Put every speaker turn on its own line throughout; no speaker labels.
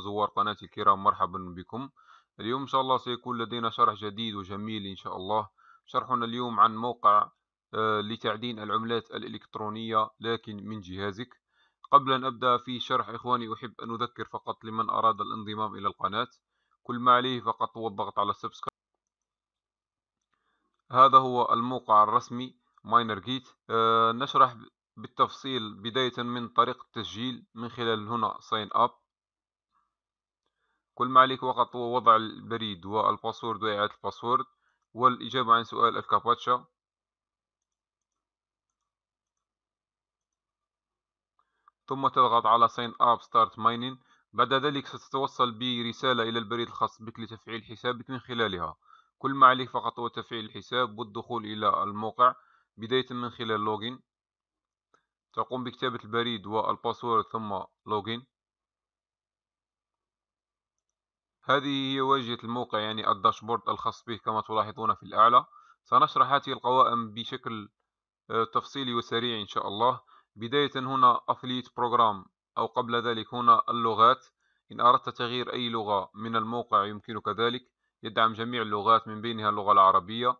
وزوار قناتي الكرام مرحبا بكم اليوم إن شاء الله سيكون لدينا شرح جديد وجميل إن شاء الله شرحنا اليوم عن موقع آه، لتعدين العملات الإلكترونية لكن من جهازك قبل أن أبدأ في شرح إخواني أحب أن أذكر فقط لمن أراد الانضمام إلى القناة كل ما عليه فقط هو الضغط على السبسكرايب هذا هو الموقع الرسمي ماينر جيت أه نشرح بالتفصيل بداية من طريقة التسجيل من خلال هنا ساين أب كل ما عليك فقط هو وضع البريد والباسورد وإعادة الباسورد والإجابة عن سؤال الكاباتشا ثم تضغط على sign اب ستارت mining بعد ذلك ستتوصل برسالة إلى البريد الخاص بك لتفعيل حسابك من خلالها كل ما عليك فقط هو تفعيل الحساب والدخول إلى الموقع بداية من خلال لوجين تقوم بكتابة البريد والباسورد ثم لوجين هذه هي واجهة الموقع يعني الداشبورد الخاص به كما تلاحظون في الأعلى سنشرح هذه القوائم بشكل آه، تفصيلي وسريع إن شاء الله بداية هنا أفليت بروجرام أو قبل ذلك هنا اللغات إن أردت تغيير أي لغة من الموقع يمكنك ذلك يدعم جميع اللغات من بينها اللغة العربية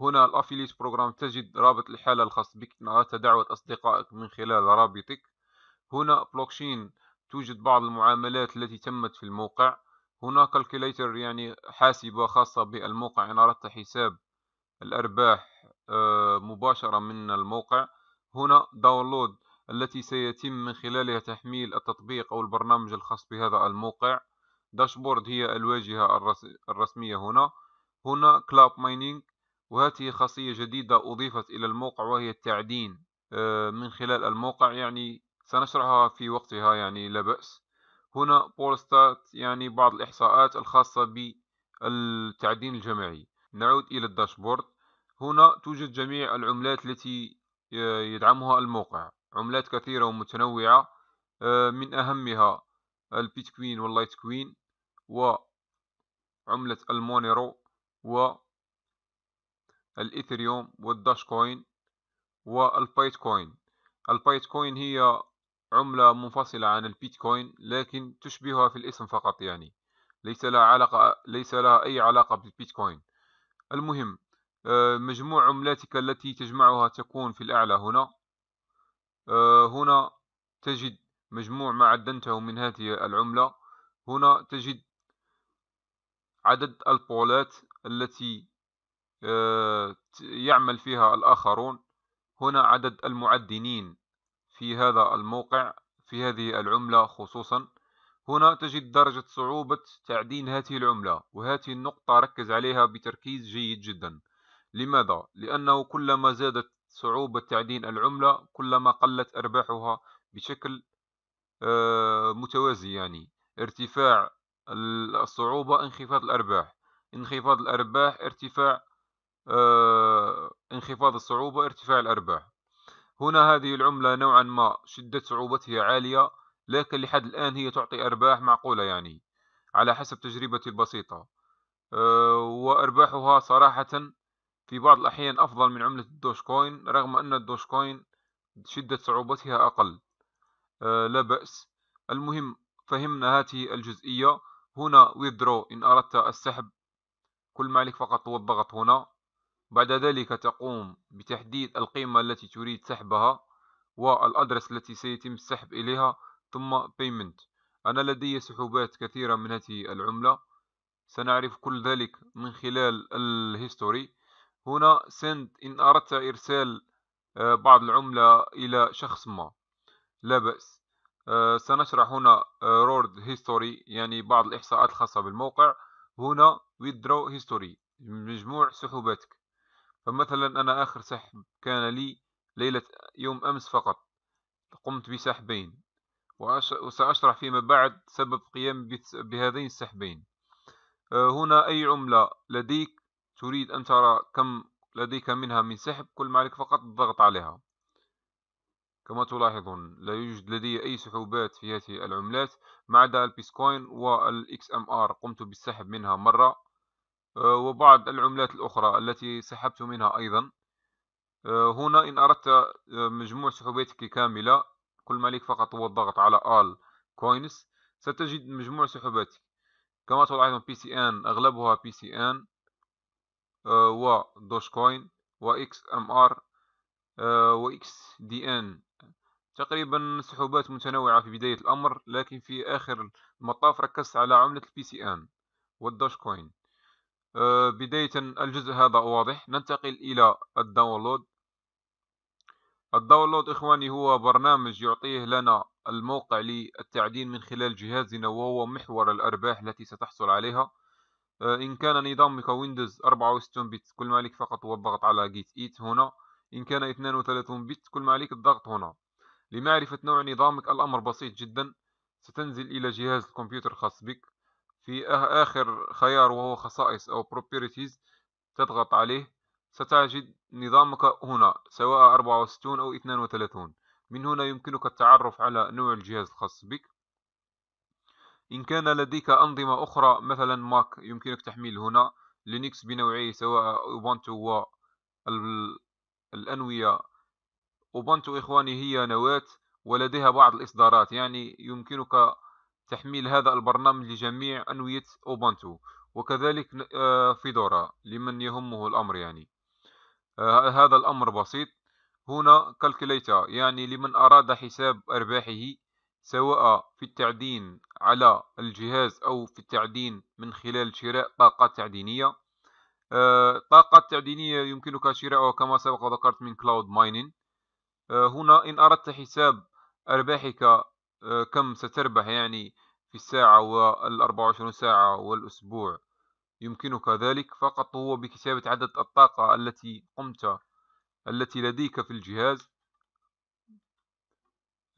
هنا الأفليت بروجرام تجد رابط الحالة الخاص بك إن أردت دعوة أصدقائك من خلال رابطك هنا بلوكشين توجد بعض المعاملات التي تمت في الموقع هنا كالكليتر يعني حاسبة خاصة بالموقع إن أردت حساب الأرباح آه، مباشرة من الموقع هنا داونلود التي سيتم من خلالها تحميل التطبيق أو البرنامج الخاص بهذا الموقع داشبورد هي الواجهة الرسمية هنا هنا كلاب مايننج وهذه خاصية جديدة أضيفت إلى الموقع وهي التعدين آه، من خلال الموقع يعني سنشرحها في وقتها يعني لا بأس هنا بولستات يعني بعض الإحصاءات الخاصة بالتعدين الجماعي نعود إلى الداشبورد هنا توجد جميع العملات التي يدعمها الموقع عملات كثيرة ومتنوعة آه، من أهمها البيتكوين واللايتكوين وعملة المونيرو والإثريوم والداشكوين والبيتكوين البيتكوين هي عملة منفصلة عن البيتكوين لكن تشبهها في الاسم فقط يعني ليس لها علاقة ليس لها أي علاقة بالبيتكوين المهم آه، مجموع عملاتك التي تجمعها تكون في الأعلى هنا آه، هنا تجد مجموع ما عدنته من هذه العملة هنا تجد عدد البولات التي آه، يعمل فيها الآخرون هنا عدد المعدنين في هذا الموقع في هذه العملة خصوصا هنا تجد درجة صعوبة تعدين هذه العملة وهذه النقطة ركز عليها بتركيز جيد جدا لماذا؟ لأنه كلما زادت صعوبة تعدين العملة كلما قلت أرباحها بشكل آه، متوازي يعني ارتفاع الصعوبة انخفاض الأرباح انخفاض الأرباح ارتفاع آه، انخفاض الصعوبة ارتفاع الأرباح هنا هذه العملة نوعا ما شدة صعوبتها عالية لكن لحد الآن هي تعطي أرباح معقولة يعني على حسب تجربتي البسيطة أه، وأرباحها صراحة في بعض الأحيان أفضل من عملة الدوش كوين رغم أن الدوش كوين شدة صعوبتها أقل أه، لا بأس المهم فهمنا هذه الجزئية هنا withdraw إن أردت السحب كل ما عليك فقط هو الضغط هنا بعد ذلك تقوم بتحديد القيمة التي تريد سحبها والأدرس التي سيتم السحب إليها ثم payment أنا لدي سحوبات كثيرة من هذه العملة سنعرف كل ذلك من خلال الهيستوري هنا send إن أردت إرسال آه، بعض العملة إلى شخص ما لا بأس آه، سنشرح هنا رورد آه، هيستوري يعني بعض الإحصاءات الخاصة بالموقع هنا withdraw history مجموع سحوباتك فمثلا أنا آخر سحب كان لي ليلة يوم أمس فقط قمت بسحبين وسأشرح فيما بعد سبب قيام بهذين السحبين آه، هنا أي عملة لديك تريد أن ترى كم لديك منها من سحب كل ما عليك فقط الضغط عليها كما تلاحظون لا يوجد لدي أي سحوبات في هذه العملات ما عدا البيسكوين والإكس أم آر قمت بالسحب منها مرة آه، وبعض العملات الأخرى التي سحبت منها أيضا آه، هنا إن أردت آه، مجموع سحوباتك كاملة كل ما عليك فقط هو الضغط على all coins ستجد مجموع سحوباتك كما تلاحظون بي سي ان أغلبها بي سي ان و دوش كوين و اكس ام ار و اكس دي ان تقريبا سحوبات متنوعة في بداية الأمر لكن في آخر المطاف ركزت على عملة البي سي ان والدوش كوين آه، بداية الجزء هذا واضح ننتقل إلى الداونلود الداونلود إخواني هو برنامج يعطيه لنا الموقع للتعدين من خلال جهازنا وهو محور الأرباح التي ستحصل عليها آه، إن كان نظامك ويندوز 64 بت كل ما عليك فقط هو الضغط على جيت إيت هنا إن كان 32 بت كل ما عليك الضغط هنا لمعرفة نوع نظامك الأمر بسيط جدا ستنزل إلى جهاز الكمبيوتر الخاص بك في آخر خيار وهو خصائص أو properties تضغط عليه ستجد نظامك هنا سواء 64 أو 32 من هنا يمكنك التعرف على نوع الجهاز الخاص بك إن كان لديك أنظمة أخرى مثلا ماك يمكنك تحميل هنا لينكس بنوعيه سواء أوبانتو الأنوية أوبانتو إخواني هي نواة ولديها بعض الإصدارات يعني يمكنك تحميل هذا البرنامج لجميع أنوية أوبونتو وكذلك آه، فيدورا لمن يهمه الأمر يعني آه، هذا الأمر بسيط هنا كالكليتر يعني لمن أراد حساب أرباحه سواء في التعدين على الجهاز أو في التعدين من خلال شراء طاقة تعدينية الطاقة آه، التعدينية يمكنك شراءها كما سبق وذكرت من كلاود ماينين هنا إن أردت حساب أرباحك آه، كم ستربح يعني في الساعة والأربعة وعشرون ساعة والأسبوع يمكنك ذلك فقط هو بكتابة عدد الطاقة التي قمت التي لديك في الجهاز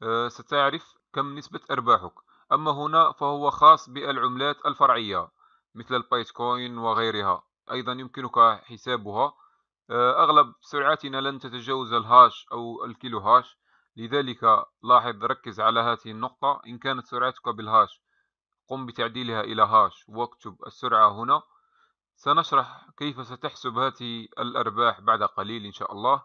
آه، ستعرف كم نسبة أرباحك أما هنا فهو خاص بالعملات الفرعية مثل البيتكوين وغيرها أيضا يمكنك حسابها آه، أغلب سرعتنا لن تتجاوز الهاش أو الكيلو هاش لذلك لاحظ ركز على هذه النقطة إن كانت سرعتك بالهاش قم بتعديلها إلى هاش واكتب السرعة هنا سنشرح كيف ستحسب هذه الأرباح بعد قليل إن شاء الله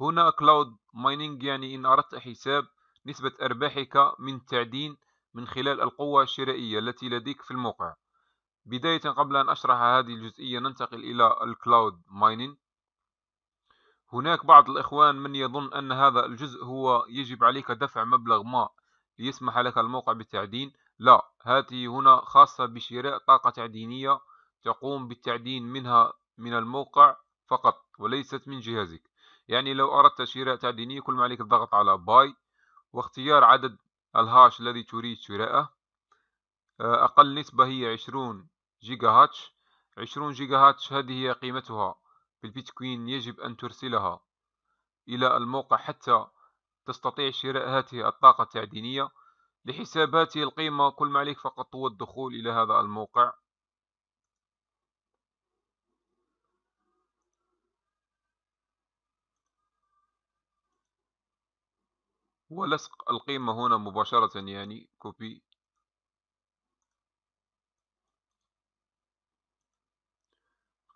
هنا كلاود مايننج يعني إن أردت حساب نسبة أرباحك من التعدين من خلال القوة الشرائية التي لديك في الموقع بداية قبل أن أشرح هذه الجزئية ننتقل إلى الكلاود مايننج هناك بعض الإخوان من يظن أن هذا الجزء هو يجب عليك دفع مبلغ ما ليسمح لك الموقع بالتعدين لا هذه هنا خاصة بشراء طاقة تعدينية تقوم بالتعدين منها من الموقع فقط وليست من جهازك يعني لو أردت شراء تعدينية كل ما عليك الضغط على باي واختيار عدد الهاش الذي تريد شراءه آه، أقل نسبة هي 20 جيجا هاتش 20 جيجا هاتش هذه هي قيمتها بالبيتكوين يجب أن ترسلها إلى الموقع حتى تستطيع شراء هذه الطاقة التعدينية لحساب القيمة كل ما عليك فقط هو الدخول إلى هذا الموقع ولصق القيمة هنا مباشرة يعني كوبي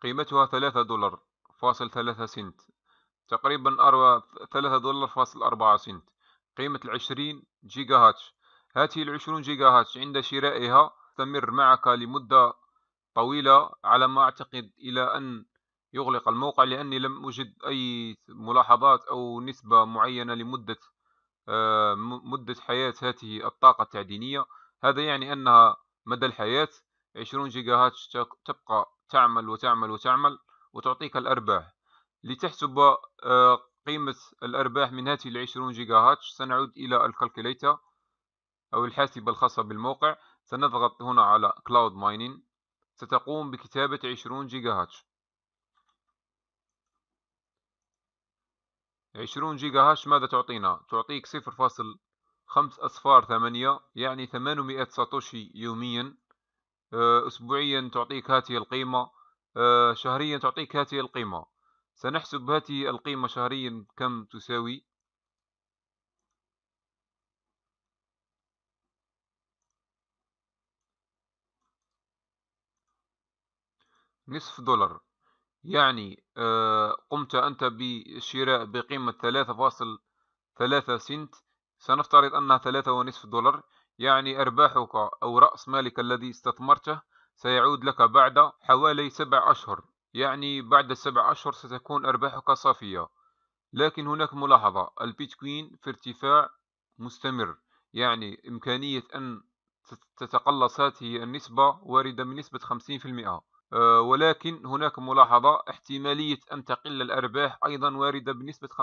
قيمتها ثلاثة دولار فاصل ثلاثة سنت تقريبا أروى ثلاثة دولار فاصل أربعة سنت قيمة العشرين جيجا هاتش هاته العشرون جيجا هاتش عند شرائها تستمر معك لمدة طويلة على ما أعتقد إلى أن يغلق الموقع لأني لم أجد أي ملاحظات أو نسبة معينة لمدة آه، مدة حياة هذه الطاقة التعدينية هذا يعني أنها مدى الحياة 20 جيجا هاتش تبقى تعمل وتعمل وتعمل وتعطيك الأرباح لتحسب آه، قيمة الأرباح من هذه العشرون جيجا هاتش سنعود إلى الكالكوليتر أو الحاسبة الخاصة بالموقع سنضغط هنا على كلاود مايننج ستقوم بكتابة عشرون جيجا هاتش عشرون جيجا هاتش ماذا تعطينا؟ تعطيك صفر فاصل خمس أصفار ثمانية يعني ثمانمائة ساتوشي يوميا آه، أسبوعيا تعطيك هذه القيمة آه، شهريا تعطيك هذه القيمة سنحسب هذه القيمة شهريا كم تساوي نصف دولار يعني آه، قمت أنت بشراء بقيمة ثلاثة فاصل ثلاثة سنت سنفترض أنها ثلاثة ونصف دولار يعني أرباحك أو رأس مالك الذي استثمرته سيعود لك بعد حوالي سبع أشهر يعني بعد السبع أشهر ستكون أرباحك صافية لكن هناك ملاحظة البيتكوين في ارتفاع مستمر يعني إمكانية أن تتقلص هذه النسبة واردة من نسبة 50% أه ولكن هناك ملاحظة احتمالية أن تقل الأرباح أيضا واردة بنسبة 50%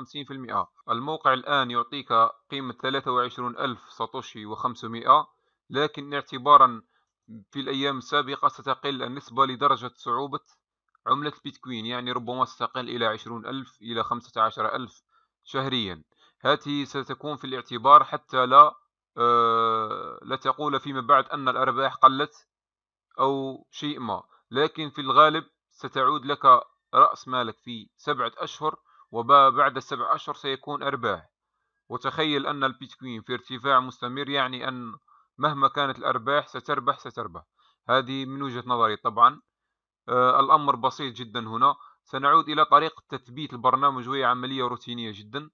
الموقع الآن يعطيك قيمة 23000 ساتوشي و500 لكن اعتبارا في الأيام السابقة ستقل النسبة لدرجة صعوبة عملة البيتكوين يعني ربما ستقل إلى عشرون ألف إلى خمسة عشر ألف شهريا هذه ستكون في الاعتبار حتى لا آه، لا تقول فيما بعد أن الأرباح قلت أو شيء ما لكن في الغالب ستعود لك رأس مالك في سبعة أشهر وبعد السبع أشهر سيكون أرباح وتخيل أن البيتكوين في ارتفاع مستمر يعني أن مهما كانت الأرباح ستربح ستربح هذه من وجهة نظري طبعا آه، الأمر بسيط جدا هنا سنعود إلى طريقة تثبيت البرنامج وهي عملية روتينية جدا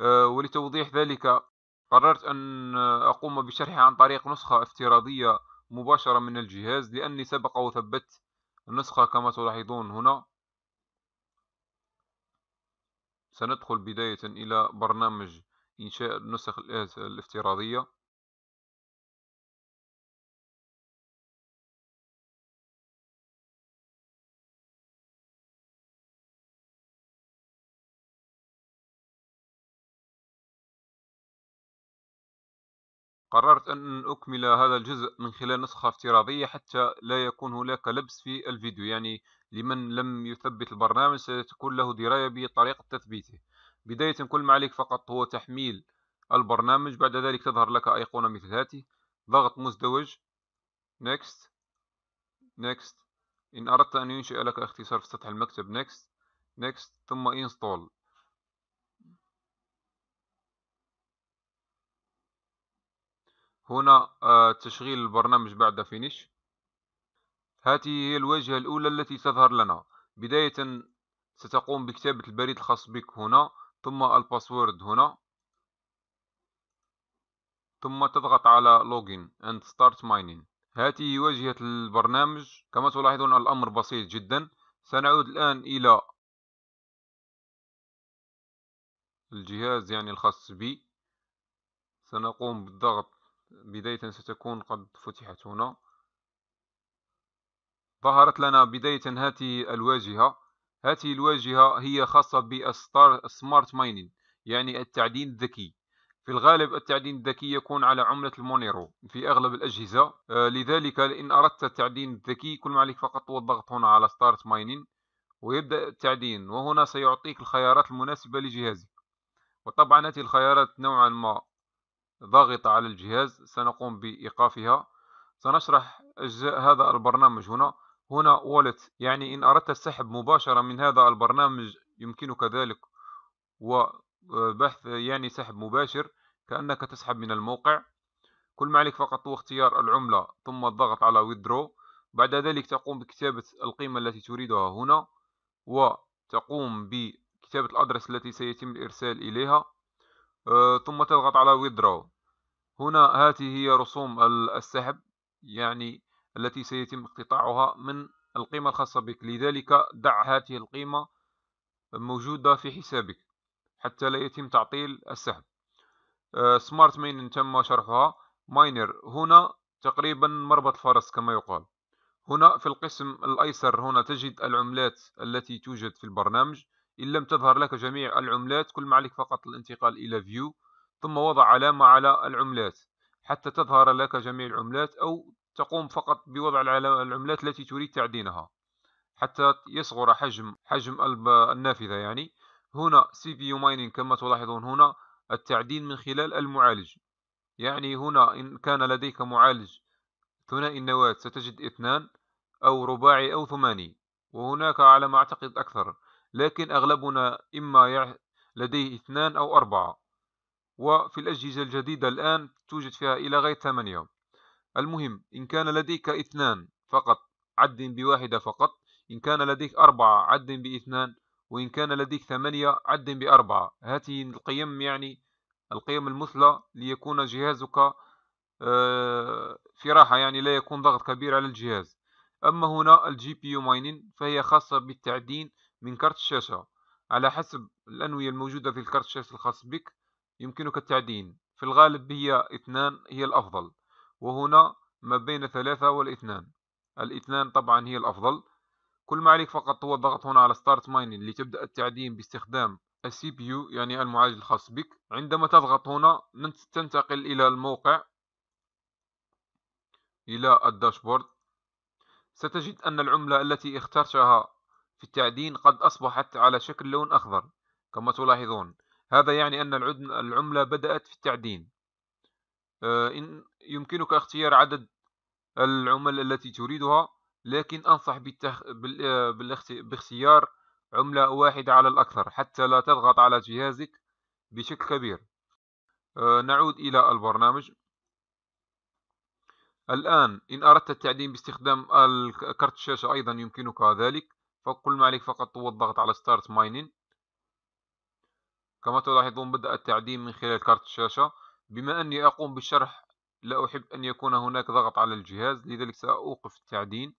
آه، ولتوضيح ذلك قررت أن أقوم بشرحها عن طريق نسخة افتراضية مباشرة من الجهاز لأني سبق وثبت النسخة كما تلاحظون هنا سندخل بداية إلى برنامج إنشاء النسخ الافتراضية قررت أن أكمل هذا الجزء من خلال نسخة افتراضية حتى لا يكون هناك لبس في الفيديو يعني لمن لم يثبت البرنامج ستكون له دراية بطريقة تثبيته بداية كل ما عليك فقط هو تحميل البرنامج بعد ذلك تظهر لك أيقونة مثل هذه ضغط مزدوج next next إن أردت أن ينشئ لك اختصار في سطح المكتب next next ثم install هنا آه، تشغيل البرنامج بعد فينيش هذه هي الواجهة الأولى التي تظهر لنا بداية ستقوم بكتابة البريد الخاص بك هنا ثم الباسورد هنا ثم تضغط على Login and start mining هذه واجهة البرنامج كما تلاحظون الأمر بسيط جدا سنعود الآن إلى الجهاز يعني الخاص بي سنقوم بالضغط بداية ستكون قد فتحت هنا ظهرت لنا بداية هذه الواجهة هذه الواجهة هي خاصة بالسمارت ماينين يعني التعدين الذكي في الغالب التعدين الذكي يكون على عملة المونيرو في أغلب الأجهزة آه، لذلك إن أردت التعدين الذكي كل ما عليك فقط هو الضغط هنا على ستارت ماينين ويبدأ التعدين وهنا سيعطيك الخيارات المناسبة لجهازك وطبعا هذه الخيارات نوعا ما ضاغطة على الجهاز سنقوم بإيقافها سنشرح أجزاء هذا البرنامج هنا هنا والت يعني إن أردت السحب مباشرة من هذا البرنامج يمكنك ذلك وبحث يعني سحب مباشر كأنك تسحب من الموقع كل ما عليك فقط هو اختيار العملة ثم الضغط على withdraw بعد ذلك تقوم بكتابة القيمة التي تريدها هنا وتقوم بكتابة الأدرس التي سيتم الإرسال إليها آه، ثم تضغط على withdraw هنا هذه هي رسوم السحب يعني التي سيتم اقتطاعها من القيمة الخاصة بك لذلك دع هذه القيمة موجودة في حسابك حتى لا يتم تعطيل السحب سمارت آه، مين تم شرحها ماينر هنا تقريبا مربط فرس كما يقال هنا في القسم الأيسر هنا تجد العملات التي توجد في البرنامج إن لم تظهر لك جميع العملات كل ما عليك فقط الانتقال إلى View ثم وضع علامة على العملات حتى تظهر لك جميع العملات أو تقوم فقط بوضع العملات التي تريد تعدينها حتى يصغر حجم حجم النافذة يعني هنا CPU Mining كما تلاحظون هنا التعدين من خلال المعالج يعني هنا إن كان لديك معالج ثنائي النواة ستجد اثنان أو رباعي أو ثماني وهناك على ما أعتقد أكثر لكن أغلبنا إما لديه اثنان أو أربعة وفي الأجهزة الجديدة الآن توجد فيها إلى غاية ثمانية المهم إن كان لديك اثنان فقط عد بواحدة فقط إن كان لديك أربعة عد باثنان وإن كان لديك ثمانية عد بأربعة هذه القيم يعني القيم المثلى ليكون جهازك آه، في راحة يعني لا يكون ضغط كبير على الجهاز أما هنا الجي بي يو ماينين فهي خاصة بالتعدين من كارت الشاشة على حسب الأنوية الموجودة في الكارت الشاشة الخاص بك يمكنك التعدين في الغالب هي اثنان هي الأفضل وهنا ما بين ثلاثة والاثنان الاثنان طبعا هي الأفضل كل ما عليك فقط هو الضغط هنا على ستارت مايننج لتبدأ التعدين باستخدام السي بي يو يعني المعالج الخاص بك عندما تضغط هنا تنتقل إلى الموقع إلى الداشبورد ستجد أن العملة التي اخترتها في التعدين قد أصبحت على شكل لون أخضر كما تلاحظون هذا يعني أن العملة بدأت في التعدين آه، إن يمكنك اختيار عدد العمل التي تريدها لكن أنصح بالتخ... آه، بالاخت... باختيار عملة واحدة على الأكثر حتى لا تضغط على جهازك بشكل كبير آه، نعود إلى البرنامج الآن إن أردت التعدين باستخدام كرت الشاشة أيضا يمكنك ذلك فكل ما عليك فقط هو الضغط على ستارت ماينين كما تلاحظون بدأ التعدين من خلال كارت الشاشة بما أني أقوم بالشرح لا أحب أن يكون هناك ضغط على الجهاز لذلك سأوقف التعدين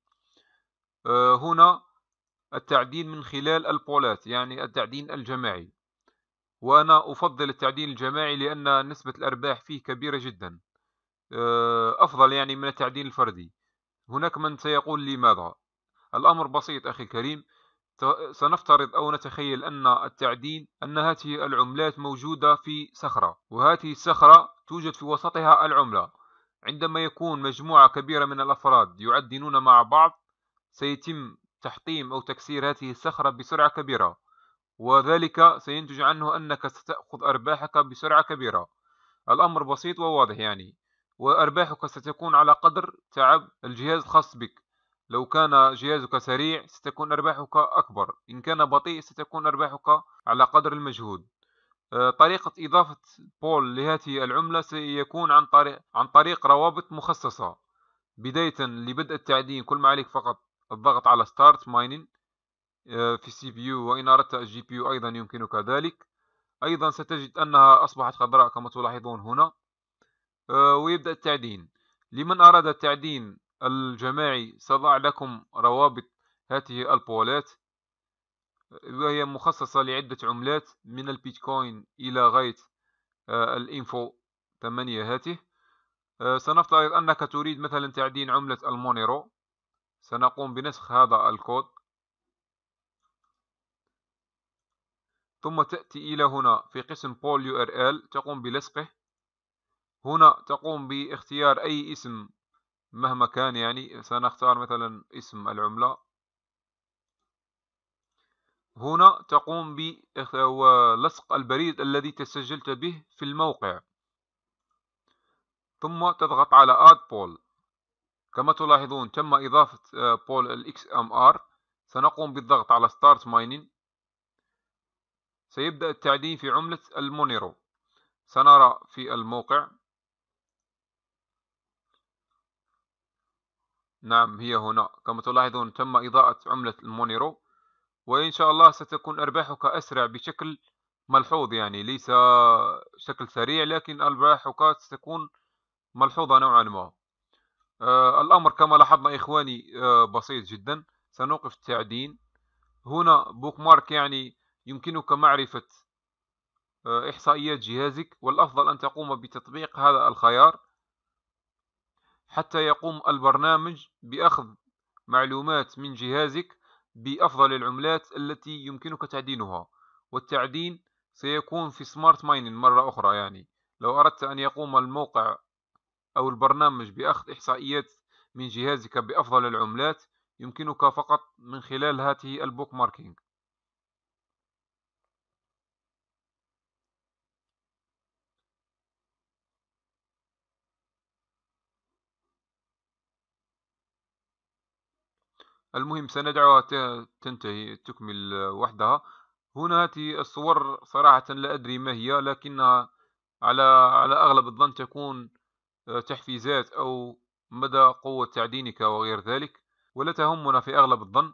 آه، هنا التعدين من خلال البولات يعني التعدين الجماعي وأنا أفضل التعدين الجماعي لأن نسبة الأرباح فيه كبيرة جدا آه، أفضل يعني من التعدين الفردي هناك من سيقول لماذا الأمر بسيط أخي الكريم سنفترض أو نتخيل أن التعدين أن هذه العملات موجودة في صخرة وهذه الصخرة توجد في وسطها العملة عندما يكون مجموعة كبيرة من الأفراد يعدنون مع بعض سيتم تحطيم أو تكسير هذه الصخرة بسرعة كبيرة وذلك سينتج عنه أنك ستأخذ أرباحك بسرعة كبيرة الأمر بسيط وواضح يعني وأرباحك ستكون على قدر تعب الجهاز الخاص بك لو كان جهازك سريع ستكون أرباحك أكبر إن كان بطيء ستكون أرباحك على قدر المجهود آه، طريقة إضافة بول لهذه العملة سيكون عن طريق عن طريق روابط مخصصة بداية لبدء التعدين كل ما عليك فقط الضغط على ستارت Mining آه، في السي وإن أردت الجي أيضا يمكنك ذلك أيضا ستجد أنها أصبحت خضراء كما تلاحظون هنا آه، ويبدأ التعدين لمن أراد التعدين الجماعي سأضع لكم روابط هذه البولات وهي مخصصة لعدة عملات من البيتكوين إلى غاية آه، الإنفو 8 هاته آه، سنفترض أنك تريد مثلا تعدين عملة المونيرو سنقوم بنسخ هذا الكود ثم تأتي إلى هنا في قسم بول يو ار ال تقوم بلصقه هنا تقوم باختيار أي اسم مهما كان يعني سنختار مثلا اسم العملة هنا تقوم بلصق البريد الذي تسجلت به في الموقع ثم تضغط على Add Poll كما تلاحظون تم إضافة بول آه، ال XMR سنقوم بالضغط على Start Mining سيبدأ التعدين في عملة المونيرو سنرى في الموقع نعم هي هنا كما تلاحظون تم إضاءة عملة المونيرو وإن شاء الله ستكون أرباحك أسرع بشكل ملحوظ يعني ليس شكل سريع لكن أرباحك ستكون ملحوظة نوعا ما آه الأمر كما لاحظنا إخواني آه بسيط جدا سنوقف التعدين هنا بوك مارك يعني يمكنك معرفة آه إحصائيات جهازك والأفضل أن تقوم بتطبيق هذا الخيار حتى يقوم البرنامج بأخذ معلومات من جهازك بأفضل العملات التي يمكنك تعدينها والتعدين سيكون في سمارت ماينين مرة أخرى يعني لو أردت أن يقوم الموقع أو البرنامج بأخذ إحصائيات من جهازك بأفضل العملات يمكنك فقط من خلال هاته البوك ماركينج المهم سندعها تنتهي تكمل آه، وحدها هنا هاتي الصور صراحة لا أدري ما هي لكنها على على أغلب الظن تكون آه، تحفيزات أو مدى قوة تعدينك وغير ذلك ولا تهمنا في أغلب الظن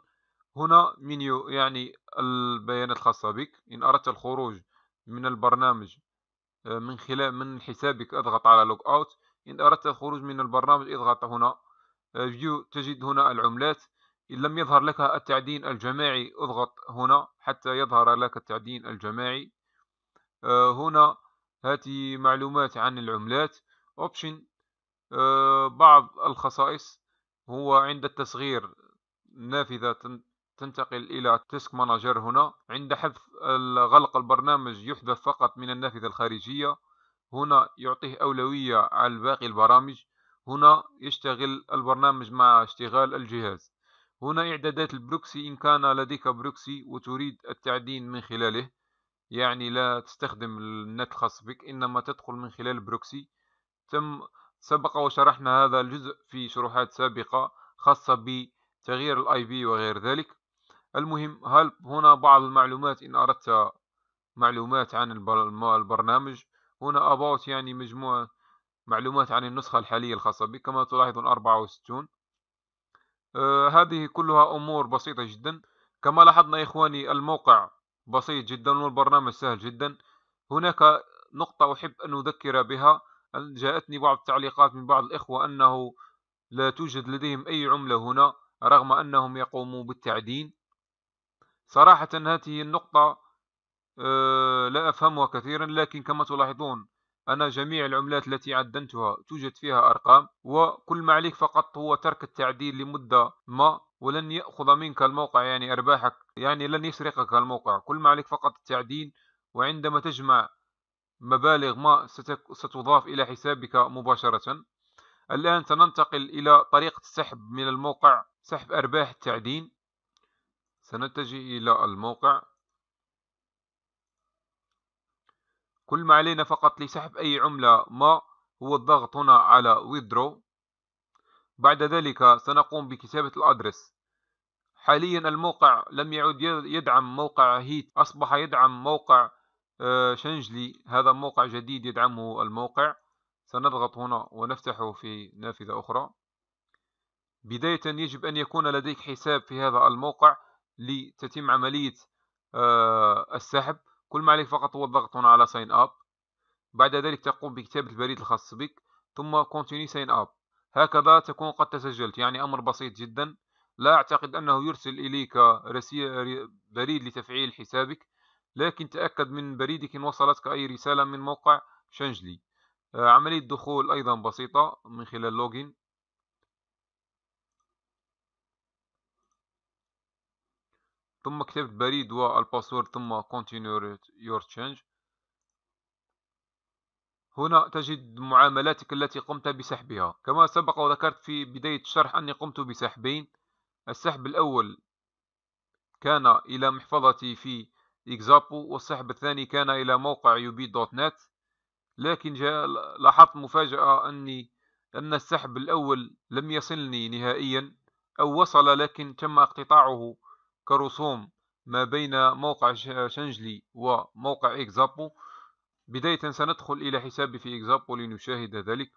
هنا منيو يعني البيانات الخاصة بك إن أردت الخروج من البرنامج آه، من خلال من حسابك اضغط على لوك اوت إن أردت الخروج من البرنامج اضغط هنا فيو تجد هنا العملات إن لم يظهر لك التعدين الجماعي اضغط هنا حتى يظهر لك التعدين الجماعي آه، هنا هاتي معلومات عن العملات اوبشن آه، بعض الخصائص هو عند التصغير نافذة تنتقل إلى تسك مانجر هنا عند حذف غلق البرنامج يحذف فقط من النافذة الخارجية هنا يعطيه أولوية على باقي البرامج هنا يشتغل البرنامج مع اشتغال الجهاز هنا إعدادات البروكسي إن كان لديك بروكسي وتريد التعدين من خلاله يعني لا تستخدم النت الخاص بك إنما تدخل من خلال بروكسي تم سبق وشرحنا هذا الجزء في شروحات سابقة خاصة بتغيير الاي بي وغير ذلك المهم هل هنا بعض المعلومات إن أردت معلومات عن البرنامج هنا about يعني مجموعة معلومات عن النسخة الحالية الخاصة بك كما تلاحظون 64 آه، هذه كلها أمور بسيطة جدا كما لاحظنا إخواني الموقع بسيط جدا والبرنامج سهل جدا هناك نقطة أحب أن أذكر بها أن جاءتني بعض التعليقات من بعض الإخوة أنه لا توجد لديهم أي عملة هنا رغم أنهم يقوموا بالتعدين صراحة هذه النقطة آه، لا أفهمها كثيرا لكن كما تلاحظون أنا جميع العملات التي عدنتها توجد فيها أرقام وكل ما عليك فقط هو ترك التعديل لمدة ما ولن يأخذ منك الموقع يعني أرباحك يعني لن يسرقك الموقع كل ما عليك فقط التعديل وعندما تجمع مبالغ ما ستضاف إلى حسابك مباشرة الآن سننتقل إلى طريقة السحب من الموقع سحب أرباح التعدين سنتجه إلى الموقع كل ما علينا فقط لسحب أي عملة ما هو الضغط هنا على withdraw بعد ذلك سنقوم بكتابة الأدرس حاليا الموقع لم يعد يدعم موقع هيت أصبح يدعم موقع آه، شنجلي هذا موقع جديد يدعمه الموقع سنضغط هنا ونفتحه في نافذة أخرى بداية يجب أن يكون لديك حساب في هذا الموقع لتتم عملية آه، السحب كل ما عليك فقط هو الضغط هنا على ساين اب بعد ذلك تقوم بكتابة البريد الخاص بك ثم كونتيني ساين اب هكذا تكون قد تسجلت يعني أمر بسيط جدا لا أعتقد أنه يرسل إليك بريد لتفعيل حسابك لكن تأكد من بريدك إن وصلتك أي رسالة من موقع شنجلي آه، عملية الدخول أيضا بسيطة من خلال لوجين ثم كتبت بريد والباسورد ثم continue your change هنا تجد معاملاتك التي قمت بسحبها كما سبق وذكرت في بداية الشرح أني قمت بسحبين السحب الأول كان إلى محفظتي في إكزابو والسحب الثاني كان إلى موقع يوبي دوت نت لكن لاحظت مفاجأة أني أن السحب الأول لم يصلني نهائيا أو وصل لكن تم اقتطاعه كرسوم ما بين موقع شنجلي وموقع إكزابو بداية سندخل إلى حسابي في إكزابو لنشاهد ذلك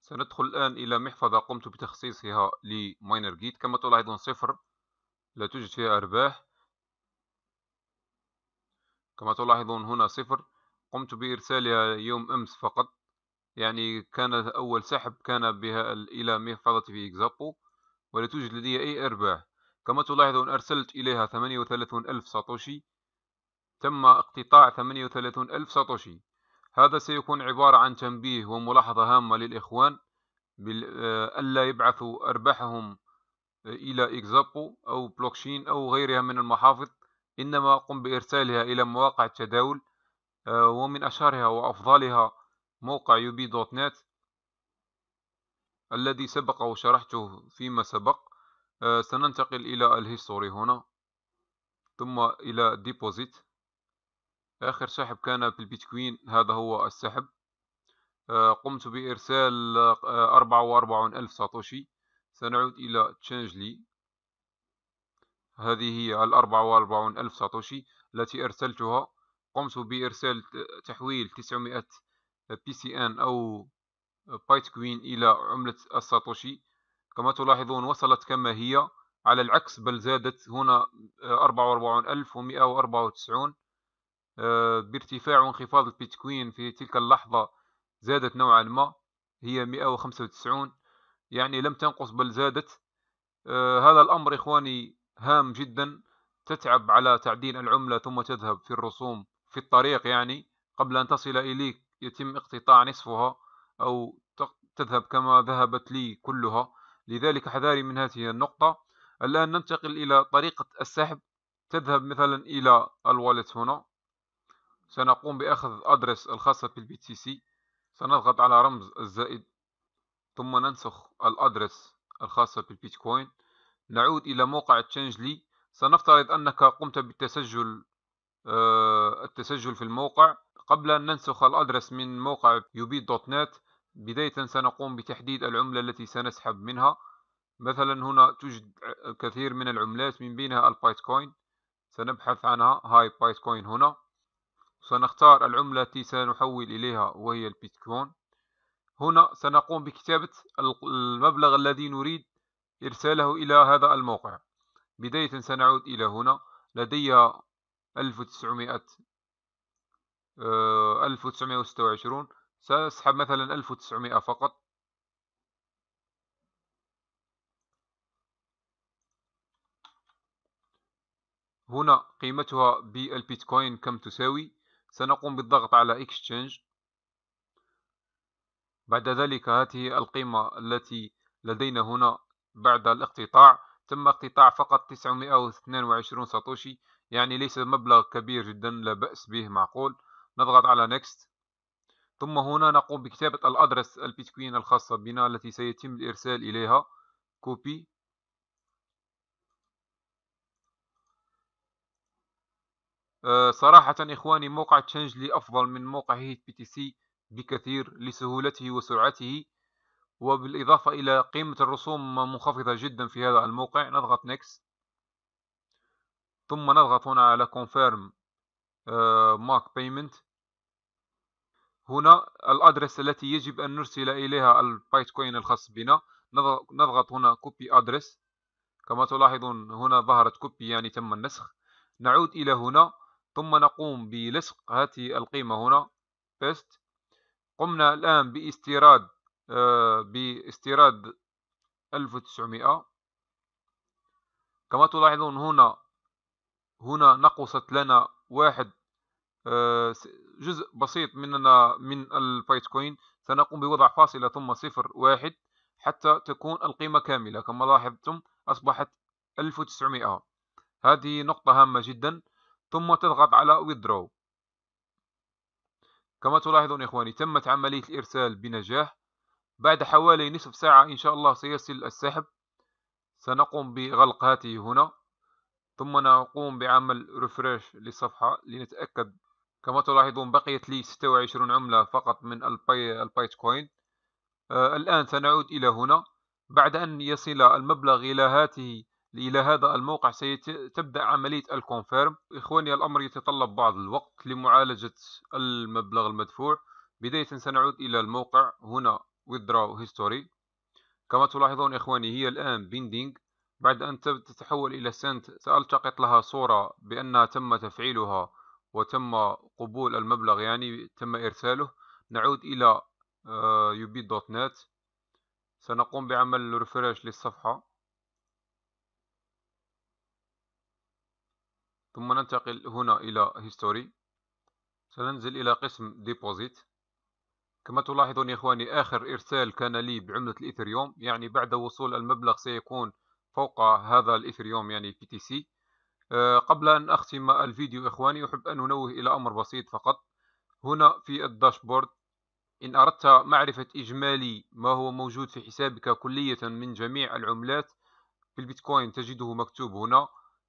سندخل الآن إلى محفظة قمت بتخصيصها لماينر جيت كما تلاحظون صفر لا توجد فيها أرباح كما تلاحظون هنا صفر قمت بإرسالها يوم أمس فقط يعني كان أول سحب كان بها إلى محفظة في إكزابو ولا توجد لدي أي أرباح كما تلاحظون أرسلت إليها 38 ألف ساتوشي تم اقتطاع 38 ألف ساتوشي هذا سيكون عبارة عن تنبيه وملاحظة هامة للإخوان آه، ألا يبعثوا أرباحهم آه، إلى إكزابو أو بلوكشين أو غيرها من المحافظ إنما قم بإرسالها إلى مواقع التداول آه، ومن أشهرها وأفضلها موقع يوبي دوت نت الذي سبق وشرحته فيما سبق آه، سننتقل إلى الهيستوري هنا ثم إلى ديبوزيت آخر سحب كان في البيتكوين هذا هو السحب آه، قمت بإرسال أربعة وأربعون ألف ساتوشي سنعود إلى تشانجلي هذه هي الأربعة وأربعون ألف ساتوشي التي أرسلتها قمت بإرسال تحويل 900 بي سي ان أو بايت كوين إلى عملة الساتوشي كما تلاحظون وصلت كما هي على العكس بل زادت هنا 44194 آه، بارتفاع وانخفاض البيتكوين في تلك اللحظة زادت نوعا ما هي 195 يعني لم تنقص بل زادت آه، هذا الأمر إخواني هام جدا تتعب على تعدين العملة ثم تذهب في الرسوم في الطريق يعني قبل أن تصل إليك يتم اقتطاع نصفها أو تذهب كما ذهبت لي كلها لذلك حذاري من هذه النقطة الآن ننتقل إلى طريقة السحب تذهب مثلا إلى الوالت هنا سنقوم بأخذ أدرس الخاصة بالبي تي سي سنضغط على رمز الزائد ثم ننسخ الأدرس الخاصة بالبيتكوين نعود إلى موقع تشينجلي سنفترض أنك قمت بالتسجل آه، التسجل في الموقع قبل أن ننسخ الأدرس من موقع يوبيت دوت نت بداية سنقوم بتحديد العملة التي سنسحب منها مثلا هنا توجد الكثير من العملات من بينها البايتكوين سنبحث عنها هاي بايتكوين هنا سنختار العملة التي سنحول إليها وهي البيتكوين هنا سنقوم بكتابة المبلغ الذي نريد إرساله إلى هذا الموقع بداية سنعود إلى هنا لدي 1900 1926 آه، سأسحب مثلا 1900 فقط هنا قيمتها بالبيتكوين كم تساوي سنقوم بالضغط على Exchange بعد ذلك هذه القيمة التي لدينا هنا بعد الاقتطاع تم اقتطاع فقط 922 ساتوشي يعني ليس مبلغ كبير جدا لا بأس به معقول نضغط على next ثم هنا نقوم بكتابة الأدرس البيتكوين الخاصة بنا التي سيتم الإرسال إليها كوبي آه، صراحة إخواني موقع تشنجلي أفضل من موقع هيت بي تي سي بكثير لسهولته وسرعته وبالإضافة إلى قيمة الرسوم منخفضة جدا في هذا الموقع نضغط next ثم نضغط هنا على confirm آه، mark payment هنا الادرس التي يجب ان نرسل اليها البايت كوين الخاص بنا نضغط هنا copy address كما تلاحظون هنا ظهرت كوبي يعني تم النسخ نعود إلى هنا ثم نقوم بلصق هذه القيمة هنا بيست قمنا الآن باستيراد آه، باستيراد 1900 كما تلاحظون هنا هنا نقصت لنا واحد آه، جزء بسيط مننا من البيتكوين سنقوم بوضع فاصلة ثم صفر واحد حتى تكون القيمة كاملة كما لاحظتم أصبحت 1900 هذه نقطة هامة جدا ثم تضغط على withdraw كما تلاحظون إخواني تمت عملية الإرسال بنجاح بعد حوالي نصف ساعة إن شاء الله سيصل السحب سنقوم بغلق هاته هنا ثم نقوم بعمل ريفريش للصفحة لنتأكد كما تلاحظون بقيت لي 26 عملة فقط من الباي البايت كوين آه الآن سنعود إلى هنا بعد أن يصل المبلغ إلى هاته إلى هذا الموقع ستبدأ عملية الكونفيرم إخواني الأمر يتطلب بعض الوقت لمعالجة المبلغ المدفوع بداية سنعود إلى الموقع هنا withdraw history كما تلاحظون إخواني هي الآن بيندينج بعد أن تتحول إلى سنت سألتقط لها صورة بأنها تم تفعيلها وتم قبول المبلغ يعني تم إرساله نعود إلى آه، يوبي دوت نت سنقوم بعمل ريفرش للصفحة ثم ننتقل هنا إلى هيستوري سننزل إلى قسم ديبوزيت كما تلاحظون يا إخواني آخر إرسال كان لي بعملة الإيثريوم يعني بعد وصول المبلغ سيكون فوق هذا الإثريوم يعني بي تي سي قبل أن أختم الفيديو إخواني أحب أن أنوه إلى أمر بسيط فقط هنا في الداشبورد إن أردت معرفة إجمالي ما هو موجود في حسابك كلية من جميع العملات في البيتكوين تجده مكتوب هنا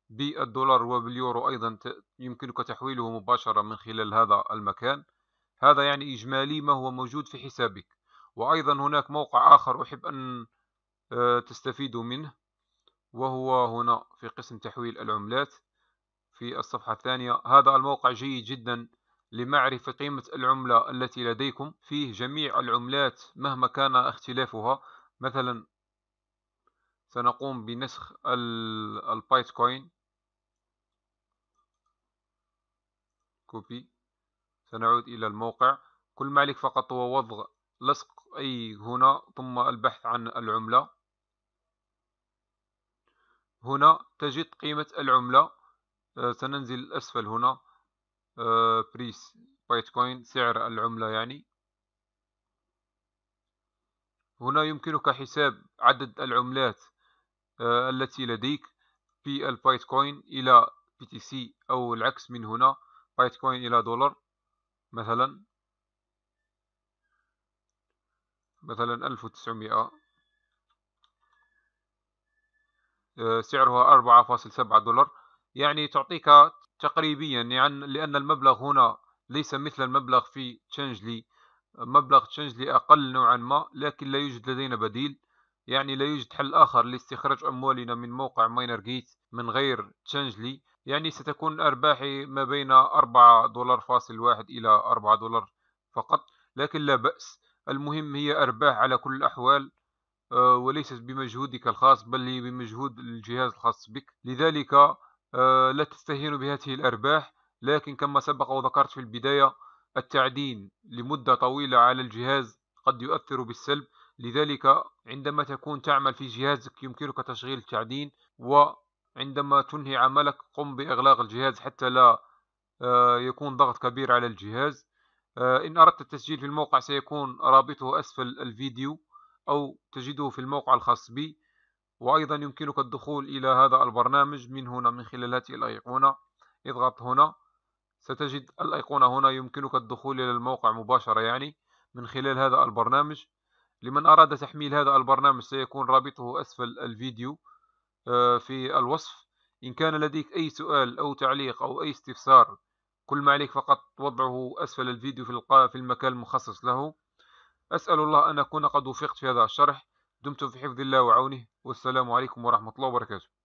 بالدولار وباليورو أيضا يمكنك تحويله مباشرة من خلال هذا المكان هذا يعني إجمالي ما هو موجود في حسابك وأيضا هناك موقع آخر أحب أن آه، تستفيدوا منه وهو هنا في قسم تحويل العملات في الصفحة الثانية هذا الموقع جيد جدا لمعرفة قيمة العملة التي لديكم فيه جميع العملات مهما كان اختلافها مثلا سنقوم بنسخ كوين كوبي سنعود إلى الموقع كل ما عليك فقط هو وضع لصق أي هنا ثم البحث عن العملة هنا تجد قيمة العملة آه، سننزل أسفل هنا بريس آه، كوين سعر العملة يعني هنا يمكنك حساب عدد العملات آه، التي لديك في كوين إلى بي تي سي أو العكس من هنا كوين إلى دولار مثلا مثلا ألف سعرها 4.7 دولار يعني تعطيك تقريبيا يعني لأن المبلغ هنا ليس مثل المبلغ في تشانجلي مبلغ تشانجلي أقل نوعا ما لكن لا يوجد لدينا بديل يعني لا يوجد حل آخر لاستخراج أموالنا من موقع ماينر جيت من غير تشانجلي يعني ستكون أرباحي ما بين 4 دولار فاصل واحد إلى 4 دولار فقط لكن لا بأس المهم هي أرباح على كل الأحوال آه، وليست بمجهودك الخاص بل هي بمجهود الجهاز الخاص بك لذلك آه، لا تستهين بهذه الأرباح لكن كما سبق وذكرت في البداية التعدين لمدة طويلة على الجهاز قد يؤثر بالسلب لذلك عندما تكون تعمل في جهازك يمكنك تشغيل التعدين وعندما تنهي عملك قم بإغلاق الجهاز حتى لا آه، يكون ضغط كبير على الجهاز إن أردت التسجيل في الموقع سيكون رابطه أسفل الفيديو أو تجده في الموقع الخاص بي وأيضا يمكنك الدخول إلى هذا البرنامج من هنا من خلال هذه الأيقونة اضغط هنا ستجد الأيقونة هنا يمكنك الدخول إلى الموقع مباشرة يعني من خلال هذا البرنامج لمن أراد تحميل هذا البرنامج سيكون رابطه أسفل الفيديو آه، في الوصف إن كان لديك أي سؤال أو تعليق أو أي استفسار كل ما عليك فقط وضعه أسفل الفيديو في المكان المخصص له أسأل الله أن أكون قد وفقت في هذا الشرح دمتم في حفظ الله وعونه والسلام عليكم ورحمة الله وبركاته